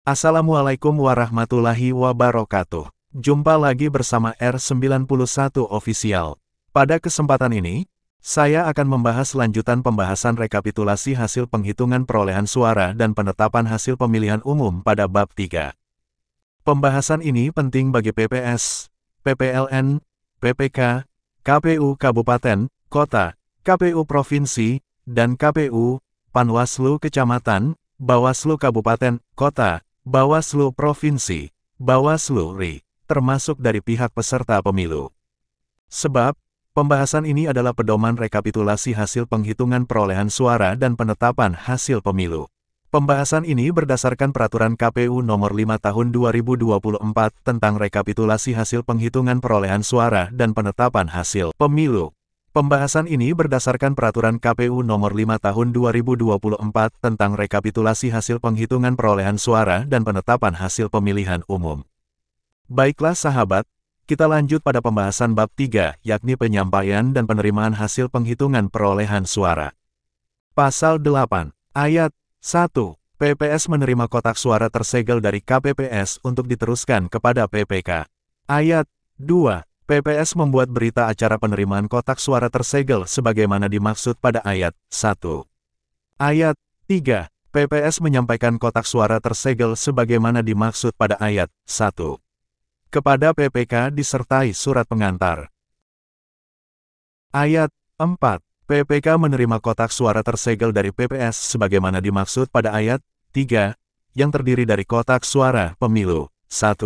Assalamualaikum warahmatullahi wabarakatuh. Jumpa lagi bersama R91 Official. Pada kesempatan ini, saya akan membahas lanjutan pembahasan rekapitulasi hasil penghitungan perolehan suara dan penetapan hasil pemilihan umum pada bab 3. Pembahasan ini penting bagi PPS, PPLN, PPK, KPU Kabupaten, Kota, KPU Provinsi, dan KPU, Panwaslu Kecamatan, Bawaslu Kabupaten, Kota, Bawaslu Provinsi, Bawaslu RI, termasuk dari pihak peserta pemilu. Sebab, pembahasan ini adalah pedoman rekapitulasi hasil penghitungan perolehan suara dan penetapan hasil pemilu. Pembahasan ini berdasarkan peraturan KPU nomor 5 tahun 2024 tentang rekapitulasi hasil penghitungan perolehan suara dan penetapan hasil pemilu. Pembahasan ini berdasarkan peraturan KPU nomor 5 tahun 2024 tentang rekapitulasi hasil penghitungan perolehan suara dan penetapan hasil pemilihan umum. Baiklah sahabat, kita lanjut pada pembahasan bab 3, yakni penyampaian dan penerimaan hasil penghitungan perolehan suara. Pasal 8, ayat 1, PPS menerima kotak suara tersegel dari KPPS untuk diteruskan kepada PPK. Ayat 2, PPS membuat berita acara penerimaan kotak suara tersegel sebagaimana dimaksud pada ayat 1. Ayat 3. PPS menyampaikan kotak suara tersegel sebagaimana dimaksud pada ayat 1. Kepada PPK disertai surat pengantar. Ayat 4. PPK menerima kotak suara tersegel dari PPS sebagaimana dimaksud pada ayat 3, yang terdiri dari kotak suara pemilu 1.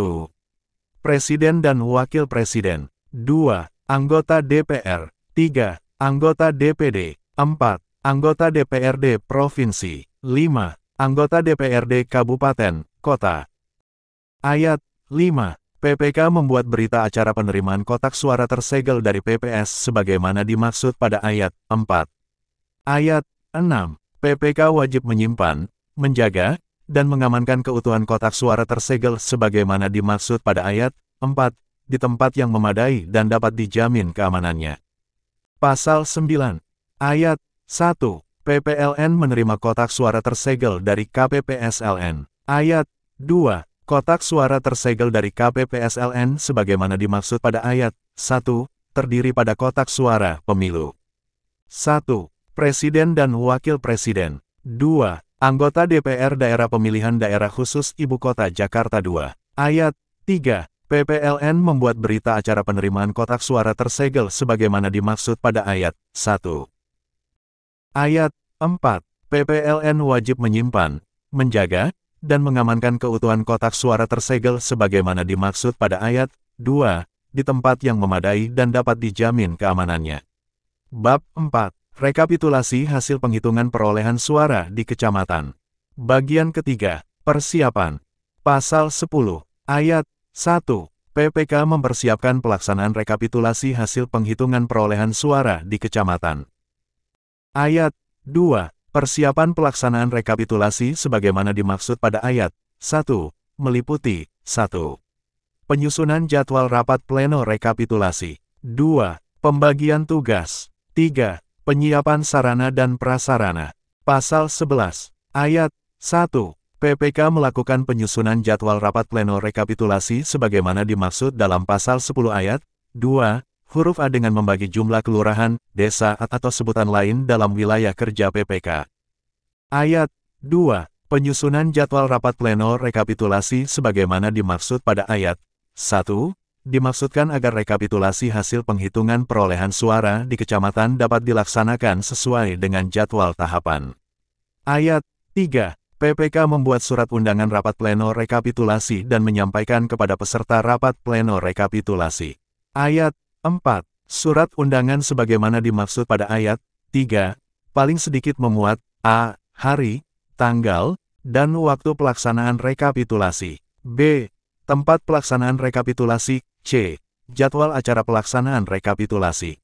Presiden dan Wakil Presiden 2. Anggota DPR 3. Anggota DPD 4. Anggota DPRD Provinsi 5. Anggota DPRD Kabupaten, Kota Ayat 5. PPK membuat berita acara penerimaan kotak suara tersegel dari PPS sebagaimana dimaksud pada ayat 4. Ayat 6. PPK wajib menyimpan, menjaga, dan mengamankan keutuhan kotak suara tersegel sebagaimana dimaksud pada ayat 4 di tempat yang memadai dan dapat dijamin keamanannya. Pasal 9. Ayat 1. PPLN menerima kotak suara tersegel dari KPPSLN. Ayat 2. Kotak suara tersegel dari KPPSLN sebagaimana dimaksud pada ayat 1, terdiri pada kotak suara pemilu. 1. Presiden dan Wakil Presiden. 2. Anggota DPR Daerah Pemilihan Daerah Khusus Ibu Kota Jakarta 2. Ayat 3. PPLN membuat berita acara penerimaan kotak suara tersegel sebagaimana dimaksud pada ayat 1. Ayat 4. PPLN wajib menyimpan, menjaga, dan mengamankan keutuhan kotak suara tersegel sebagaimana dimaksud pada ayat 2, di tempat yang memadai dan dapat dijamin keamanannya. Bab 4. Rekapitulasi hasil penghitungan perolehan suara di kecamatan. Bagian ketiga, persiapan. Pasal 10, ayat 1. PPK mempersiapkan pelaksanaan rekapitulasi hasil penghitungan perolehan suara di kecamatan. Ayat 2. Persiapan pelaksanaan rekapitulasi sebagaimana dimaksud pada ayat 1 meliputi 1. Penyusunan jadwal rapat pleno rekapitulasi. 2. Pembagian tugas. 3. Penyiapan sarana dan prasarana. Pasal 11 ayat 1 PPK melakukan penyusunan jadwal rapat pleno rekapitulasi sebagaimana dimaksud dalam pasal 10 ayat 2 huruf A dengan membagi jumlah kelurahan, desa atau sebutan lain dalam wilayah kerja PPK. Ayat 2. Penyusunan jadwal rapat pleno rekapitulasi sebagaimana dimaksud pada ayat 1 dimaksudkan agar rekapitulasi hasil penghitungan perolehan suara di kecamatan dapat dilaksanakan sesuai dengan jadwal tahapan. Ayat 3 PPK membuat surat undangan rapat pleno rekapitulasi dan menyampaikan kepada peserta rapat pleno rekapitulasi. Ayat 4. Surat undangan sebagaimana dimaksud pada ayat 3, paling sedikit memuat A. Hari, tanggal, dan waktu pelaksanaan rekapitulasi. B. Tempat pelaksanaan rekapitulasi. C. Jadwal acara pelaksanaan rekapitulasi.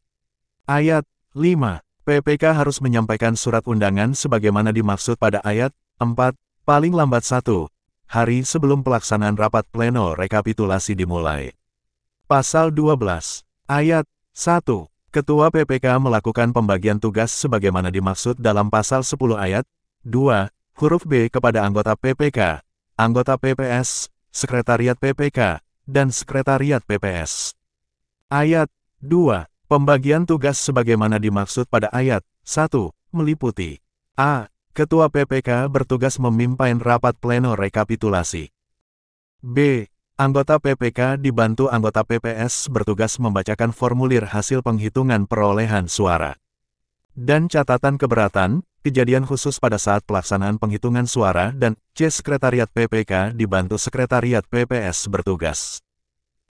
Ayat 5. PPK harus menyampaikan surat undangan sebagaimana dimaksud pada ayat 4. Paling lambat satu Hari sebelum pelaksanaan rapat pleno rekapitulasi dimulai. Pasal 12. Ayat 1. Ketua PPK melakukan pembagian tugas sebagaimana dimaksud dalam pasal 10 ayat 2, huruf B kepada anggota PPK, anggota PPS, sekretariat PPK, dan sekretariat PPS. Ayat 2. Pembagian tugas sebagaimana dimaksud pada ayat 1 meliputi a. Ketua PPK bertugas memimpin rapat pleno rekapitulasi. B. Anggota PPK dibantu anggota PPS bertugas membacakan formulir hasil penghitungan perolehan suara. Dan catatan keberatan, kejadian khusus pada saat pelaksanaan penghitungan suara dan C. Sekretariat PPK dibantu Sekretariat PPS bertugas.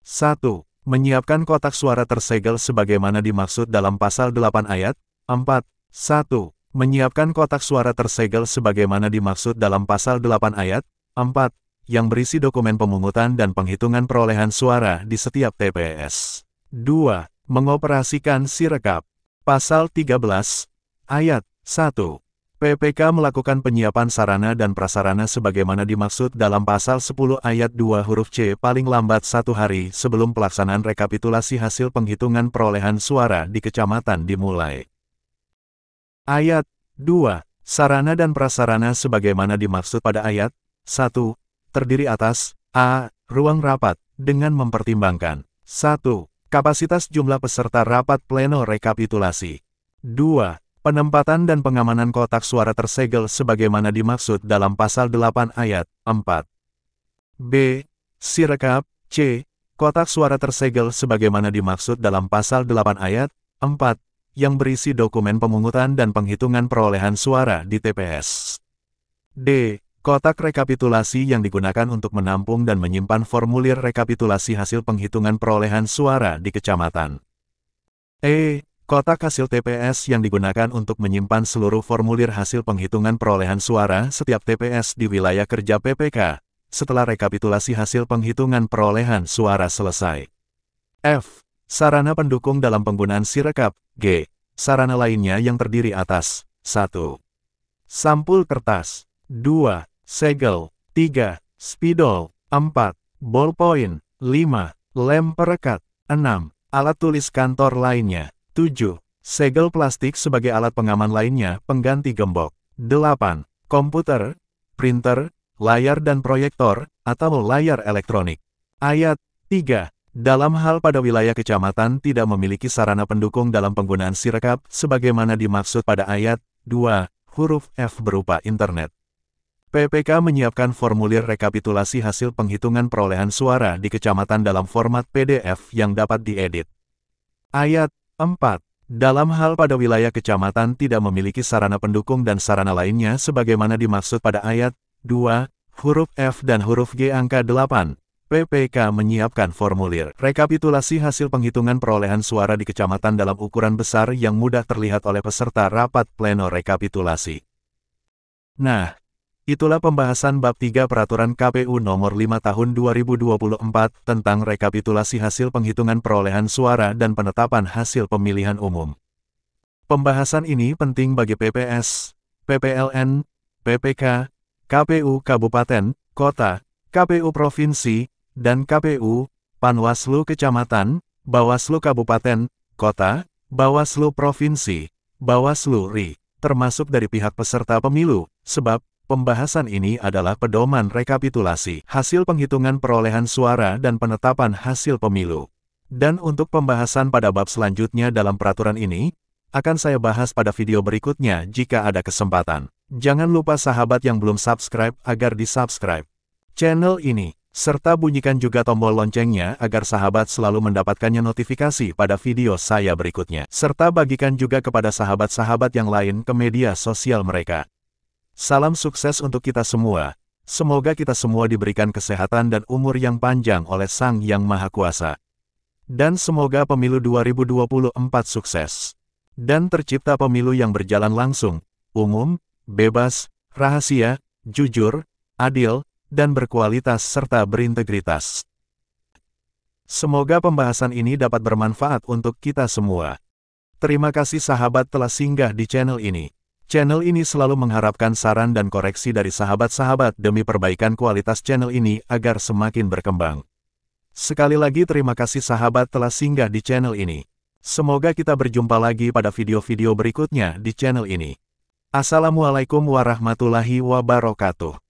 1. Menyiapkan kotak suara tersegel sebagaimana dimaksud dalam pasal 8 ayat 4. 1. Menyiapkan kotak suara tersegel sebagaimana dimaksud dalam pasal 8 ayat 4, yang berisi dokumen pemungutan dan penghitungan perolehan suara di setiap TPS. 2. Mengoperasikan sirekap. Pasal 13, ayat 1. PPK melakukan penyiapan sarana dan prasarana sebagaimana dimaksud dalam pasal 10 ayat 2 huruf C paling lambat satu hari sebelum pelaksanaan rekapitulasi hasil penghitungan perolehan suara di kecamatan dimulai. Ayat 2. Sarana dan prasarana sebagaimana dimaksud pada ayat 1. Terdiri atas A. Ruang rapat dengan mempertimbangkan 1. Kapasitas jumlah peserta rapat pleno rekapitulasi 2. Penempatan dan pengamanan kotak suara tersegel sebagaimana dimaksud dalam pasal 8 ayat 4. B. Sirekap C. Kotak suara tersegel sebagaimana dimaksud dalam pasal 8 ayat 4 yang berisi dokumen pemungutan dan penghitungan perolehan suara di TPS. D. Kotak rekapitulasi yang digunakan untuk menampung dan menyimpan formulir rekapitulasi hasil penghitungan perolehan suara di kecamatan. E. Kotak hasil TPS yang digunakan untuk menyimpan seluruh formulir hasil penghitungan perolehan suara setiap TPS di wilayah kerja PPK, setelah rekapitulasi hasil penghitungan perolehan suara selesai. F. Sarana pendukung dalam penggunaan sirekap, G. Sarana lainnya yang terdiri atas 1. Sampul kertas 2. Segel 3. Spidol 4. Ballpoint 5. Lem perekat 6. Alat tulis kantor lainnya 7. Segel plastik sebagai alat pengaman lainnya pengganti gembok 8. Komputer, printer, layar dan proyektor, atau layar elektronik. Ayat 3. Dalam hal pada wilayah kecamatan tidak memiliki sarana pendukung dalam penggunaan sirekap sebagaimana dimaksud pada ayat 2, huruf F berupa internet. PPK menyiapkan formulir rekapitulasi hasil penghitungan perolehan suara di kecamatan dalam format PDF yang dapat diedit. Ayat 4. Dalam hal pada wilayah kecamatan tidak memiliki sarana pendukung dan sarana lainnya sebagaimana dimaksud pada ayat 2, huruf F dan huruf G angka 8, PPK menyiapkan formulir rekapitulasi hasil penghitungan perolehan suara di kecamatan dalam ukuran besar yang mudah terlihat oleh peserta rapat pleno rekapitulasi. Nah, itulah pembahasan bab 3 peraturan KPU nomor 5 tahun 2024 tentang rekapitulasi hasil penghitungan perolehan suara dan penetapan hasil pemilihan umum. Pembahasan ini penting bagi PPS, PPLN, PPK, KPU Kabupaten, Kota, KPU Provinsi, dan KPU, Panwaslu Kecamatan, Bawaslu Kabupaten, Kota, Bawaslu Provinsi, Bawaslu RI, termasuk dari pihak peserta pemilu, sebab pembahasan ini adalah pedoman rekapitulasi hasil penghitungan perolehan suara dan penetapan hasil pemilu. Dan untuk pembahasan pada bab selanjutnya dalam peraturan ini, akan saya bahas pada video berikutnya jika ada kesempatan. Jangan lupa sahabat yang belum subscribe agar di-subscribe channel ini. Serta bunyikan juga tombol loncengnya agar sahabat selalu mendapatkannya notifikasi pada video saya berikutnya. Serta bagikan juga kepada sahabat-sahabat yang lain ke media sosial mereka. Salam sukses untuk kita semua. Semoga kita semua diberikan kesehatan dan umur yang panjang oleh Sang Yang Maha Kuasa. Dan semoga pemilu 2024 sukses. Dan tercipta pemilu yang berjalan langsung, umum, bebas, rahasia, jujur, adil, dan berkualitas serta berintegritas. Semoga pembahasan ini dapat bermanfaat untuk kita semua. Terima kasih sahabat telah singgah di channel ini. Channel ini selalu mengharapkan saran dan koreksi dari sahabat-sahabat demi perbaikan kualitas channel ini agar semakin berkembang. Sekali lagi terima kasih sahabat telah singgah di channel ini. Semoga kita berjumpa lagi pada video-video berikutnya di channel ini. Assalamualaikum warahmatullahi wabarakatuh.